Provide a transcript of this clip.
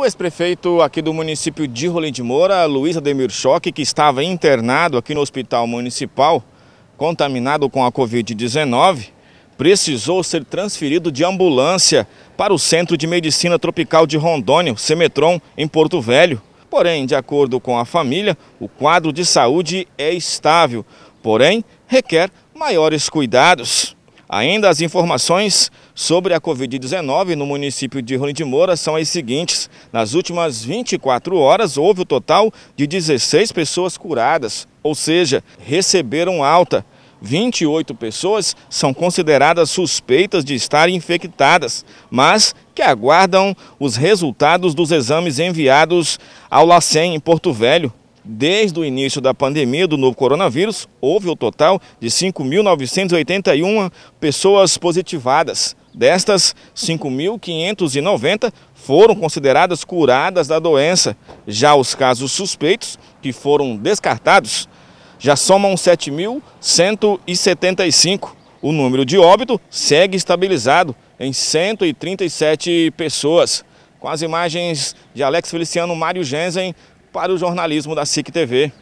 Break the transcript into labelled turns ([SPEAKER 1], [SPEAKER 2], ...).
[SPEAKER 1] O ex-prefeito aqui do município de Rolim de Moura, Luiz Ademir Choque, que estava internado aqui no hospital municipal, contaminado com a Covid-19, precisou ser transferido de ambulância para o Centro de Medicina Tropical de Rondônia, o em Porto Velho. Porém, de acordo com a família, o quadro de saúde é estável, porém requer maiores cuidados. Ainda as informações sobre a Covid-19 no município de Rolim de Moura são as seguintes. Nas últimas 24 horas, houve o um total de 16 pessoas curadas, ou seja, receberam alta. 28 pessoas são consideradas suspeitas de estarem infectadas, mas que aguardam os resultados dos exames enviados ao LACEN em Porto Velho. Desde o início da pandemia do novo coronavírus, houve o um total de 5.981 pessoas positivadas. Destas, 5.590 foram consideradas curadas da doença. Já os casos suspeitos, que foram descartados, já somam 7.175. O número de óbito segue estabilizado em 137 pessoas. Com as imagens de Alex Feliciano, Mário Genzen, para o jornalismo da SIC TV.